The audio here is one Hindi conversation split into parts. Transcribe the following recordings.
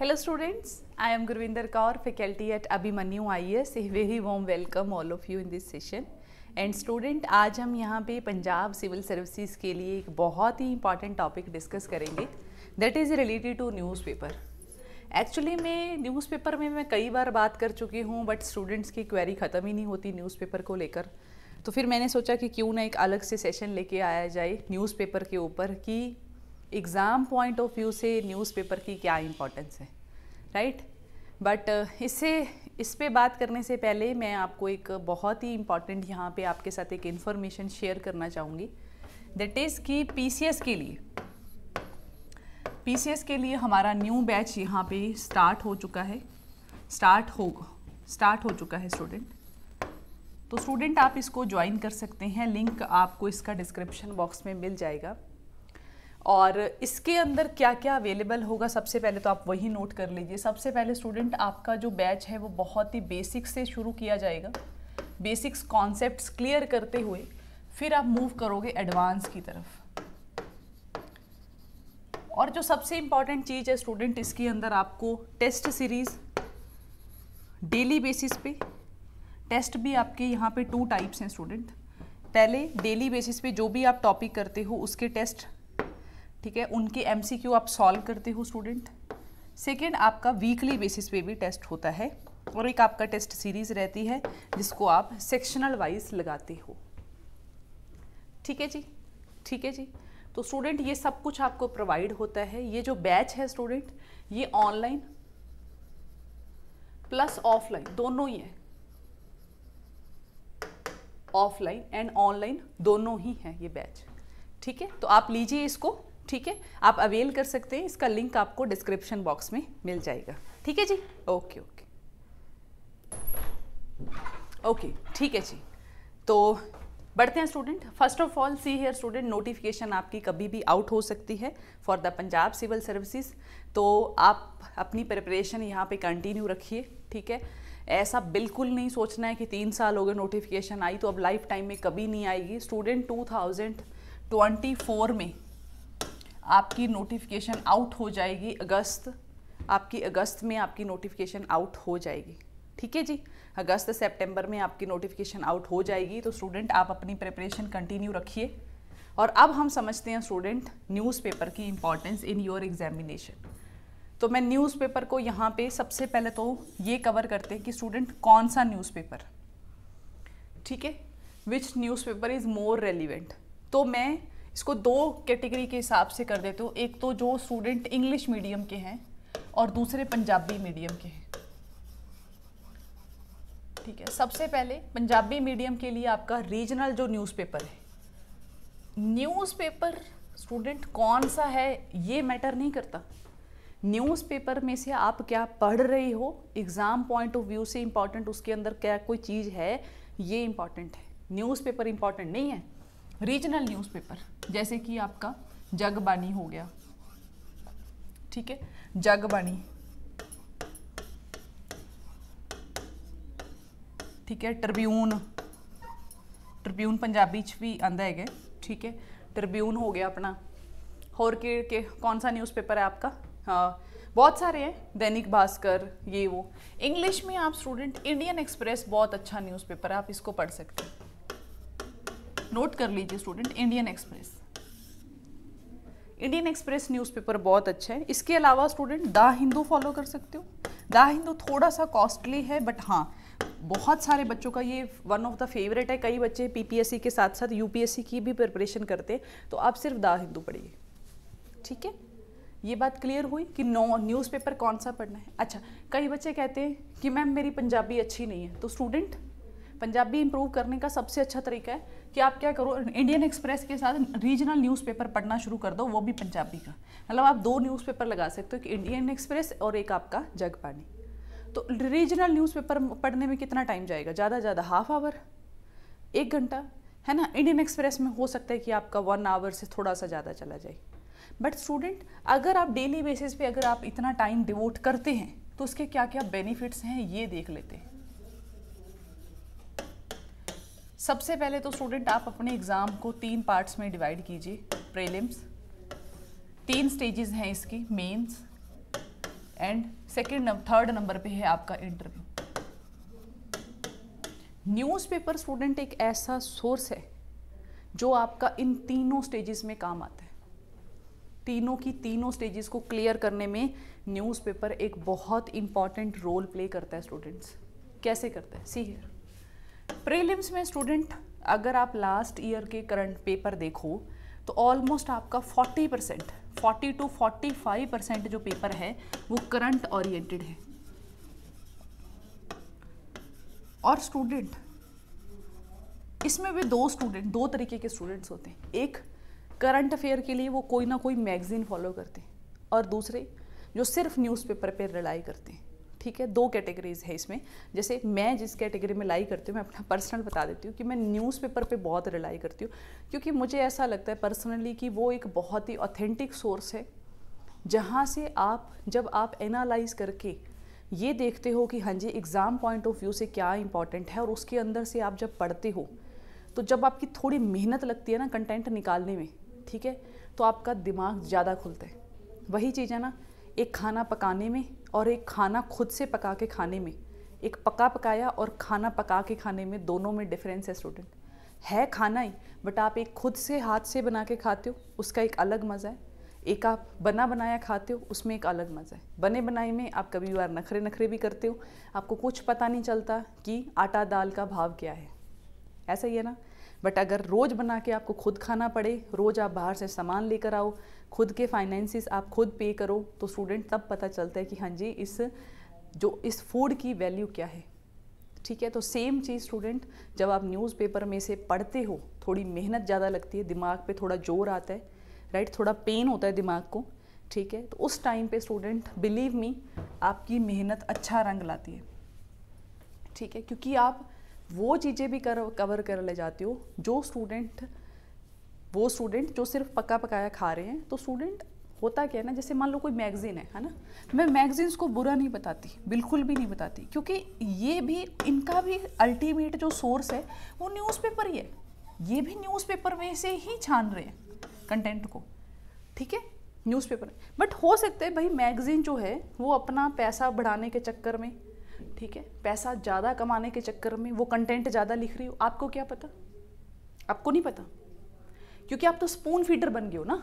Hello students I am Gurvinder Kaur faculty at Abhimanyu I S a very warm welcome all of you in this session and student आज हम यहाँ पे पंजाब सिविल सर्विसेज के लिए एक बहुत ही इंपॉर्टेंट टॉपिक डिस्कस करेंगे that is related to newspaper actually मैं न्यूज़पेपर में मैं कई बार बात कर चुकी हूँ बट स्टूडेंट्स की क्वेरी ख़त्म ही नहीं होती न्यूज़पेपर को लेकर तो फिर मैंने सोचा कि क्यों ना एक अलग से सेशन लेके आया जाए न्यूज़पेपर के ऊपर कि एग्ज़ाम पॉइंट ऑफ व्यू से न्यूज़पेपर की क्या इम्पोर्टेंस है राइट right? बट uh, इससे इस पे बात करने से पहले मैं आपको एक बहुत ही इम्पॉर्टेंट यहाँ पे आपके साथ एक इन्फॉर्मेशन शेयर करना चाहूँगी दैट इज़ कि पी के लिए पी के लिए हमारा न्यू बैच यहाँ पे स्टार्ट हो चुका है स्टार्ट होगा स्टार्ट हो चुका है स्टूडेंट तो स्टूडेंट आप इसको ज्वाइन कर सकते हैं लिंक आपको इसका डिस्क्रिप्शन बॉक्स में मिल जाएगा और इसके अंदर क्या क्या अवेलेबल होगा सबसे पहले तो आप वही नोट कर लीजिए सबसे पहले स्टूडेंट आपका जो बैच है वो बहुत ही बेसिक्स से शुरू किया जाएगा बेसिक्स कॉन्सेप्ट्स क्लियर करते हुए फिर आप मूव करोगे एडवांस की तरफ और जो सबसे इम्पॉर्टेंट चीज़ है स्टूडेंट इसके अंदर आपको टेस्ट सीरीज़ डेली बेसिस पे टेस्ट भी आपके यहाँ पे टू टाइप्स हैं स्टूडेंट पहले डेली बेसिस पे जो भी आप टॉपिक करते हो उसके टेस्ट ठीक है उनके क्यू आप सॉल्व करते हो स्टूडेंट सेकेंड आपका वीकली बेसिस पे भी टेस्ट होता है और एक आपका टेस्ट सीरीज रहती है जिसको आप सेक्शनल वाइज लगाते हो ठीक है जी ठीक है जी तो स्टूडेंट ये सब कुछ आपको प्रोवाइड होता है ये जो बैच है स्टूडेंट ये ऑनलाइन प्लस ऑफलाइन दोनों ही है ऑफलाइन एंड ऑनलाइन दोनों ही हैं ये बैच ठीक है तो आप लीजिए इसको ठीक है आप अवेल कर सकते हैं इसका लिंक आपको डिस्क्रिप्शन बॉक्स में मिल जाएगा ठीक है जी ओके ओके ओके ठीक है जी तो बढ़ते हैं student first of all see here student notification आपकी कभी भी आउट हो सकती है for the Punjab civil services तो आप अपनी प्रिपरेशन यहाँ पे कंटिन्यू रखिए ठीक है ऐसा बिल्कुल नहीं सोचना है कि तीन साल हो गए नोटिफिकेशन आई तो अब लाइफ टाइम में कभी नहीं आएगी स्टूडेंट 2024 में आपकी नोटिफिकेशन आउट हो जाएगी अगस्त आपकी अगस्त में आपकी नोटिफिकेशन आउट हो जाएगी ठीक है जी अगस्त सेप्टेम्बर में आपकी नोटिफिकेशन आउट हो जाएगी तो स्टूडेंट आप अपनी प्रिपरेशन कंटिन्यू रखिए और अब हम समझते हैं स्टूडेंट न्यूज़पेपर की इम्पॉर्टेंस इन योर एग्जामिनेशन तो मैं न्यूज़पेपर को यहाँ पे सबसे पहले तो ये कवर करते हैं कि स्टूडेंट कौन सा न्यूज़पेपर ठीक है which newspaper is more relevant तो मैं इसको दो कैटेगरी के हिसाब से कर देते हो एक तो जो स्टूडेंट इंग्लिश मीडियम के हैं और दूसरे पंजाबी मीडियम के हैं ठीक है सबसे पहले पंजाबी मीडियम के लिए आपका रीजनल जो न्यूज़पेपर है न्यूज़पेपर स्टूडेंट कौन सा है ये मैटर नहीं करता न्यूज़पेपर में से आप क्या पढ़ रही हो एग्ज़ाम पॉइंट ऑफ व्यू से इम्पॉर्टेंट उसके अंदर क्या कोई चीज़ है ये इम्पॉर्टेंट है न्यूज़पेपर इम्पॉर्टेंट नहीं है रीजनल न्यूज़पेपर जैसे कि आपका जगबानी हो गया ठीक है जगबानी ठीक है ट्रिब्यून ट्रिब्यून पंजाबी भी आंदा है ठीक है ट्रिब्यून हो गया अपना और के, के कौन सा न्यूज़पेपर है आपका हाँ, बहुत सारे हैं दैनिक भास्कर ये वो इंग्लिश में आप स्टूडेंट इंडियन एक्सप्रेस बहुत अच्छा न्यूज़पेपर है आप इसको पढ़ सकते हैं नोट कर लीजिए student Indian Express Indian Express newspaper बहुत अच्छा है इसके अलावा स्टूडेंट द हिंदू फॉलो कर सकते हो द हिंदू थोड़ा सा कॉस्टली है बट हाँ बहुत सारे बच्चों का ये वन ऑफ द फेवरेट है कई बच्चे पीपीएससी के साथ साथ यूपीएससी की भी प्रिपरेशन करते तो आप सिर्फ द हिंदू पढ़िए ठीक है ये बात क्लियर हुई कि नो न्यूज़पेपर कौन सा पढ़ना है अच्छा कई बच्चे कहते हैं कि मैम मेरी पंजाबी अच्छी नहीं है तो स्टूडेंट पंजाबी इम्प्रूव करने का सबसे अच्छा तरीका है कि आप क्या करो इंडियन एक्सप्रेस के साथ रीजनल न्यूज़पेपर पढ़ना शुरू कर दो वो भी पंजाबी का मतलब आप दो न्यूज़पेपर लगा सकते हो कि इंडियन एक्सप्रेस और एक आपका पानी तो रीजनल न्यूज़पेपर पढ़ने में कितना टाइम जाएगा ज़्यादा से ज़्यादा हाफ आवर एक घंटा है ना इंडियन एक्सप्रेस में हो सकता है कि आपका वन आवर से थोड़ा सा ज़्यादा चला जाए बट स्टूडेंट अगर आप डेली बेसिस पे अगर आप इतना टाइम डिवोट करते हैं तो उसके क्या क्या बेनिफिट्स हैं ये देख लेते हैं सबसे पहले तो स्टूडेंट आप अपने एग्ज़ाम को तीन पार्ट्स में डिवाइड कीजिए प्रीलिम्स तीन स्टेजेस हैं इसकी mains and second third number पे है आपका इंटरव्यू न्यूज़पेपर स्टूडेंट एक ऐसा सोर्स है जो आपका इन तीनों स्टेजेस में काम आता है तीनों की तीनों स्टेजेस को क्लियर करने में न्यूज़पेपर एक बहुत इंपॉर्टेंट रोल प्ले करता है स्टूडेंट्स कैसे करता है सी हियर प्रीलिम्स में स्टूडेंट अगर आप लास्ट ईयर के करंट पेपर देखो तो ऑलमोस्ट आपका 40 percent forty two forty five percent जो पेपर है वो करंट ओरिएंटेड है और स्टूडेंट इसमें भी दो स्टूडेंट दो तरीके के स्टूडेंट्स होते हैं एक करंट अफेयर के लिए वो कोई ना कोई मैगज़ीन फॉलो करते हैं और दूसरे जो सिर्फ न्यूज़पेपर पर रिलाई करते हैं ठीक है दो कैटेगरीज है इसमें जैसे मैं जिस कैटेगरी में लाई करती हूँ मैं अपना पर्सनल बता देती हूँ कि मैं न्यूज़पेपर पे बहुत रिलाई करती हूँ क्योंकि मुझे ऐसा लगता है पर्सनली कि वो एक बहुत ही ऑथेंटिक सोर्स है जहाँ से आप जब आप एनालाइज करके ये देखते हो कि हाँ जी एग्ज़ाम पॉइंट ऑफ व्यू से क्या इंपॉर्टेंट है और उसके अंदर से आप जब पढ़ते हो तो जब आपकी थोड़ी मेहनत लगती है ना कंटेंट निकालने में ठीक है तो आपका दिमाग ज़्यादा खुलता है वही चीज़ है ना एक खाना पकाने में और एक खाना खुद से पका के खाने में एक पका पकाया और खाना पका के खाने में दोनों में डिफरेंस है स्टूडेंट है खाना ही बट आप एक खुद से हाथ से बना के खाते हो उसका एक अलग मज़ा है एक आप बना बनाया खाते हो उसमें एक अलग मज़ा है बने बनाए में आप कभी बार नखरे नखरे भी करते हो आपको कुछ पता नहीं चलता कि आटा दाल का भाव क्या है ऐसा ही है ना बट अगर रोज़ बना के आपको खुद खाना पड़े रोज़ आप बाहर से सामान लेकर आओ खुद के फाइनेंसिस आप खुद पे करो तो स्टूडेंट तब पता चलता है कि हाँ जी इस जो इस फूड की वैल्यू क्या है ठीक है तो सेम चीज़ स्टूडेंट जब आप न्यूज़पेपर में से पढ़ते हो थोड़ी मेहनत ज़्यादा लगती है दिमाग पे थोड़ा जोर आता है राइट थोड़ा पेन होता है दिमाग को ठीक है तो उस टाइम पे स्टूडेंट बिलीव मी आपकी मेहनत अच्छा रंग लाती है ठीक है क्योंकि आप वो चीज़ें भी कर कवर कर ले जाती हो जो स्टूडेंट वो स्टूडेंट जो सिर्फ पका पकाया खा रहे हैं तो स्टूडेंट होता क्या है ना जैसे मान लो कोई मैगज़ीन है है ना मैं मैगज़ीन्स को बुरा नहीं बताती बिल्कुल भी नहीं बताती क्योंकि ये भी इनका भी अल्टीमेट जो सोर्स है वो न्यूज़पेपर ही है ये भी न्यूज़पेपर में से ही छान रहे हैं कंटेंट को ठीक है न्यूज़पेपर बट हो सकता है भाई मैगज़ीन जो है वो अपना पैसा बढ़ाने के चक्कर में ठीक है पैसा ज़्यादा कमाने के चक्कर में वो कंटेंट ज़्यादा लिख रही हो आपको क्या पता आपको नहीं पता क्योंकि आप तो स्पून फीडर बन गए हो ना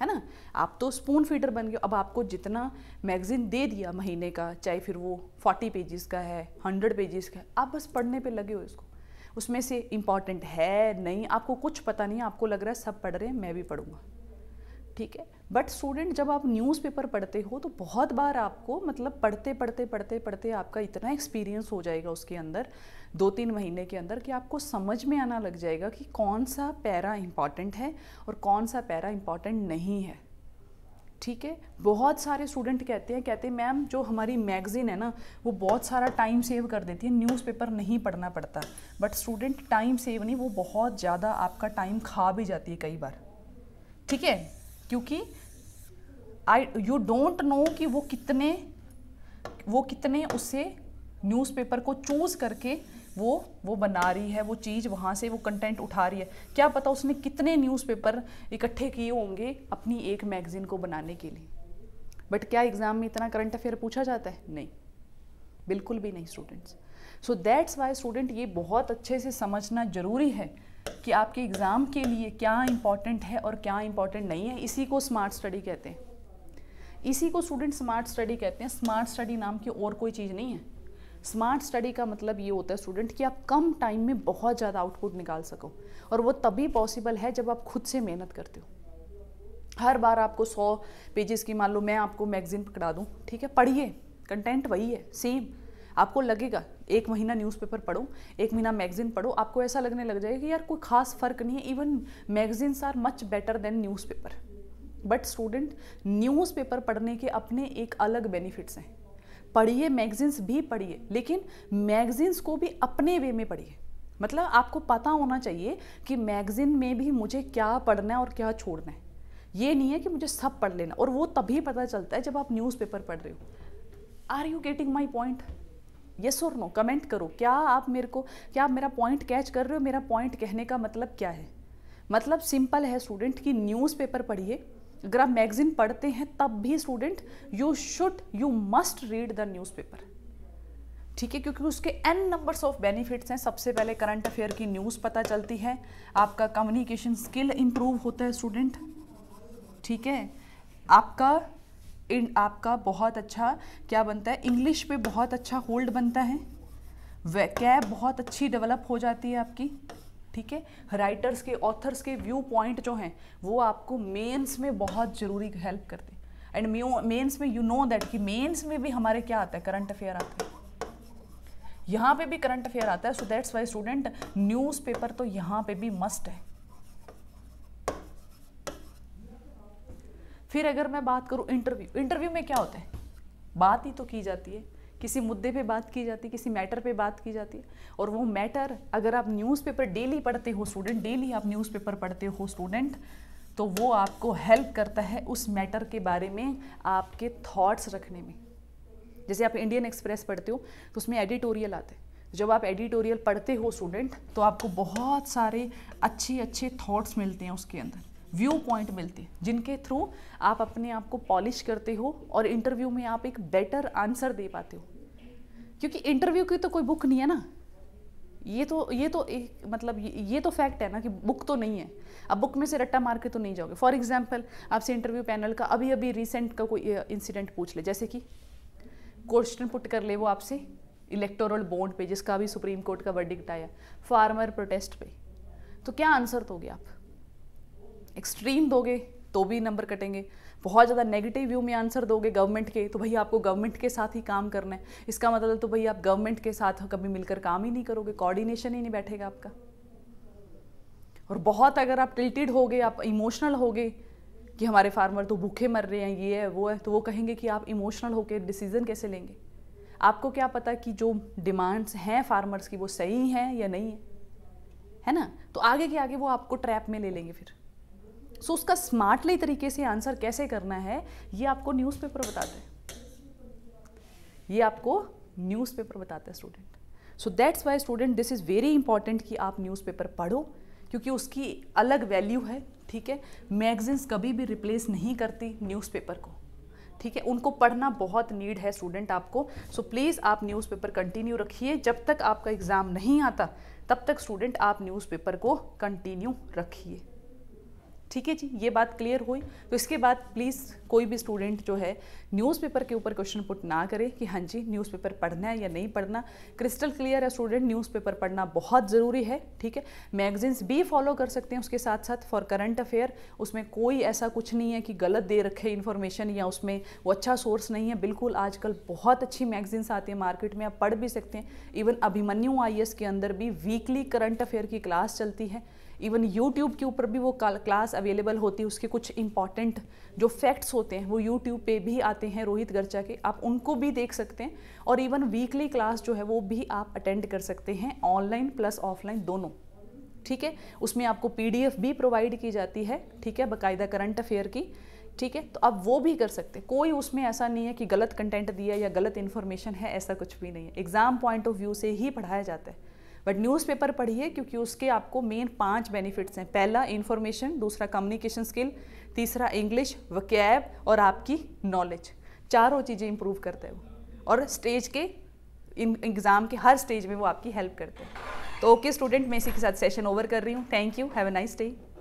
है ना आप तो स्पून फीडर बन गए अब आपको जितना मैगजीन दे दिया महीने का चाहे फिर वो फोर्टी पेजेस का है हंड्रेड पेजेस का है आप बस पढ़ने पे लगे हो इसको उसमें से इम्पॉर्टेंट है नहीं आपको कुछ पता नहीं आपको लग रहा है सब पढ़ रहे हैं मैं भी पढ़ूंगा ठीक है बट स्टूडेंट जब आप न्यूज़पेपर पढ़ते हो तो बहुत बार आपको मतलब पढ़ते पढ़ते पढ़ते पढ़ते आपका इतना एक्सपीरियंस हो जाएगा उसके अंदर दो तीन महीने के अंदर कि आपको समझ में आना लग जाएगा कि कौन सा पैरा इम्पॉर्टेंट है और कौन सा पैरा इम्पॉर्टेंट नहीं है ठीक है बहुत सारे स्टूडेंट कहते हैं कहते हैं मैम जो हमारी मैगज़ीन है ना वो बहुत सारा टाइम सेव कर देती है न्यूज़पेपर नहीं पढ़ना पड़ता बट स्टूडेंट टाइम सेव नहीं वो बहुत ज़्यादा आपका टाइम खा भी जाती है कई बार ठीक है क्योंकि आई यू डोंट नो कि वो कितने वो कितने उससे न्यूज़पेपर को चूज़ करके वो वो बना रही है वो चीज़ वहाँ से वो कंटेंट उठा रही है क्या पता उसने कितने न्यूज़पेपर इकट्ठे किए होंगे अपनी एक मैगज़ीन को बनाने के लिए बट क्या एग्ज़ाम में इतना करंट अफेयर पूछा जाता है नहीं बिल्कुल भी नहीं students so that's why student ये बहुत अच्छे से समझना ज़रूरी है कि आपके एग्ज़ाम के लिए क्या इम्पॉर्टेंट है और क्या इम्पॉर्टेंट नहीं है इसी को स्मार्ट स्टडी कहते हैं इसी को स्टूडेंट स्मार्ट स्टडी कहते हैं स्मार्ट स्टडी नाम की और कोई चीज़ नहीं है स्मार्ट स्टडी का मतलब ये होता है स्टूडेंट कि आप कम टाइम में बहुत ज़्यादा आउटपुट निकाल सको और वो तभी पॉसिबल है जब आप खुद से मेहनत करते हो हर बार आपको सौ पेजेस की मान लो मैं आपको मैगजीन पकड़ा दूँ ठीक है पढ़िए कंटेंट वही है सेम आपको लगेगा एक महीना न्यूज़पेपर पढ़ो एक महीना मैगजीन पढ़ो आपको ऐसा लगने लग जाएगा कि यार कोई खास फ़र्क नहीं है even magazines are much better than newspaper but student newspaper पढ़ने के अपने एक अलग बेनिफिट्स हैं पढ़िए मैगजीन्स भी पढ़िए लेकिन मैगजीन्स को भी अपने वे में पढ़िए मतलब आपको पता होना चाहिए कि मैगज़ीन में भी मुझे क्या पढ़ना है और क्या छोड़ना है ये नहीं है कि मुझे सब पढ़ लेना और वो तभी पता चलता है जब आप न्यूज़पेपर पढ़ रहे हो are you getting my point yes और नो कमेंट करो क्या आप मेरे को क्या आप मेरा पॉइंट कैच कर रहे हो मेरा पॉइंट कहने का मतलब क्या है मतलब सिंपल है स्टूडेंट कि न्यूज़पेपर पढ़िए अगर आप मैगजीन पढ़ते हैं तब भी student you should you must read the newspaper ठीक है क्योंकि उसके एन नंबर्स ऑफ बेनिफिट्स हैं सबसे पहले करंट अफेयर की न्यूज़ पता चलती है आपका कम्युनिकेशन स्किल इम्प्रूव होता है स्टूडेंट ठीक है आपका इन आपका बहुत अच्छा क्या बनता है इंग्लिश पे बहुत अच्छा होल्ड बनता है वे कैब बहुत अच्छी डेवलप हो जाती है आपकी ठीक है राइटर्स के ऑथर्स के व्यू पॉइंट जो हैं वो आपको मेंस में बहुत ज़रूरी हेल्प करते हैं एंड मेंस में यू नो दैट कि मेंस में भी हमारे क्या आता है करंट अफेयर आता है यहाँ पे भी करंट अफेयर आता है so that's why student newspaper तो यहाँ पे भी मस्ट है फिर अगर मैं बात करूँ इंटरव्यू इंटरव्यू में क्या होता है बात ही तो की जाती है किसी मुद्दे पे बात की जाती है किसी मैटर पे बात की जाती है और वो मैटर अगर आप न्यूज़पेपर डेली पढ़ते हो स्टूडेंट डेली आप न्यूज़पेपर पढ़ते हो स्टूडेंट तो वो आपको हेल्प करता है उस मैटर के बारे में आपके थॉट्स रखने में जैसे आप इंडियन एक्सप्रेस पढ़ते हो तो उसमें एडिटोरियल आते हैं जब आप एडिटोरियल पढ़ते हो स्टूडेंट तो आपको बहुत सारे अच्छे अच्छे थॉट्स मिलते हैं उसके अंदर व्यू पॉइंट मिलते हैं जिनके थ्रू आप अपने आप को पॉलिश करते हो और इंटरव्यू में आप एक बेटर आंसर दे पाते हो क्योंकि इंटरव्यू की तो कोई बुक नहीं है ना ये तो ये तो एक मतलब ये, ये तो फैक्ट है ना कि बुक तो नहीं है अब बुक में से रट्टा मार के तो नहीं जाओगे फॉर एग्जाम्पल आपसे इंटरव्यू पैनल का अभी अभी रिसेंट का कोई इंसिडेंट पूछ ले जैसे कि क्वेश्चन पुट कर ले वो आपसे इलेक्टोरल बॉन्ड पे जिसका अभी सुप्रीम कोर्ट का वर्डिक्ट आया फार्मर प्रोटेस्ट पे तो क्या आंसर दोगे आप एक्सट्रीम दोगे तो भी नंबर कटेंगे बहुत ज़्यादा नेगेटिव व्यू में आंसर दोगे गवर्नमेंट के तो भाई आपको गवर्नमेंट के साथ ही काम करना है इसका मतलब तो भाई आप गवर्नमेंट के साथ कभी मिलकर काम ही नहीं करोगे कोऑर्डिनेशन ही नहीं बैठेगा आपका और बहुत अगर आप टिल्टेड हो गए आप इमोशनल हो गए कि हमारे फार्मर तो भूखे मर रहे हैं ये है वो है तो वो कहेंगे कि आप इमोशनल होकर डिसीज़न कैसे लेंगे आपको क्या पता कि जो डिमांड्स हैं फार्मर्स की वो सही हैं या नहीं है है ना तो आगे के आगे वो आपको ट्रैप में ले लेंगे फिर सो so, उसका स्मार्टली तरीके से आंसर कैसे करना है ये आपको न्यूज़पेपर बताते हैं ये आपको न्यूज़पेपर बताते हैं student so that's why student this is very important कि आप न्यूज़पेपर पढ़ो क्योंकि उसकी अलग वैल्यू है ठीक है मैगजीन्स कभी भी रिप्लेस नहीं करती न्यूज़पेपर को ठीक है उनको पढ़ना बहुत नीड है स्टूडेंट आपको सो so, प्लीज़ आप न्यूज़पेपर कंटिन्यू रखिए जब तक आपका एग्ज़ाम नहीं आता तब तक स्टूडेंट आप न्यूज़पेपर को कंटिन्यू रखिए ठीक है जी ये बात क्लियर हुई तो इसके बाद प्लीज़ कोई भी स्टूडेंट जो है न्यूज़पेपर के ऊपर क्वेश्चन पुट ना करे कि हाँ जी न्यूज़पेपर पढ़ना है या नहीं पढ़ना क्रिस्टल क्लियर है स्टूडेंट न्यूज़पेपर पढ़ना बहुत ज़रूरी है ठीक है मैगजीन्स भी फॉलो कर सकते हैं उसके साथ साथ फॉर करंट अफेयर उसमें कोई ऐसा कुछ नहीं है कि गलत दे रखे इन्फॉर्मेशन या उसमें वो अच्छा सोर्स नहीं है बिल्कुल आजकल बहुत अच्छी मैगजीन्स आती है मार्केट में आप पढ़ भी सकते हैं इवन अभिमन्यू आई के अंदर भी वीकली करंट अफेयर की क्लास चलती है इवन यूट्यूब के ऊपर भी वो क्लास अवेलेबल होती है उसके कुछ इंपॉर्टेंट जो फैक्ट्स होते हैं वो यूट्यूब पे भी आते हैं रोहित गर्चा के आप उनको भी देख सकते हैं और इवन वीकली क्लास जो है वो भी आप अटेंड कर सकते हैं ऑनलाइन प्लस ऑफलाइन दोनों ठीक है उसमें आपको पी भी प्रोवाइड की जाती है ठीक है बाकायदा करंट अफेयर की ठीक है तो आप वो भी कर सकते हैं कोई उसमें ऐसा नहीं है कि गलत कंटेंट दिया या गलत इन्फॉर्मेशन है ऐसा कुछ भी नहीं है एग्ज़ाम पॉइंट ऑफ व्यू से ही पढ़ाया जाता है बट न्यूज़पेपर पढ़िए क्योंकि उसके आपको मेन पांच बेनिफिट्स हैं पहला इन्फॉर्मेशन दूसरा कम्युनिकेशन स्किल तीसरा इंग्लिश वकैब और आपकी नॉलेज चारों चीज़ें इंप्रूव करते हैं और स्टेज के इन एग्ज़ाम के हर स्टेज में वो आपकी हेल्प करते हैं तो ओके स्टूडेंट मैं इसी के साथ सेशन ओवर कर रही हूँ thank you have a nice day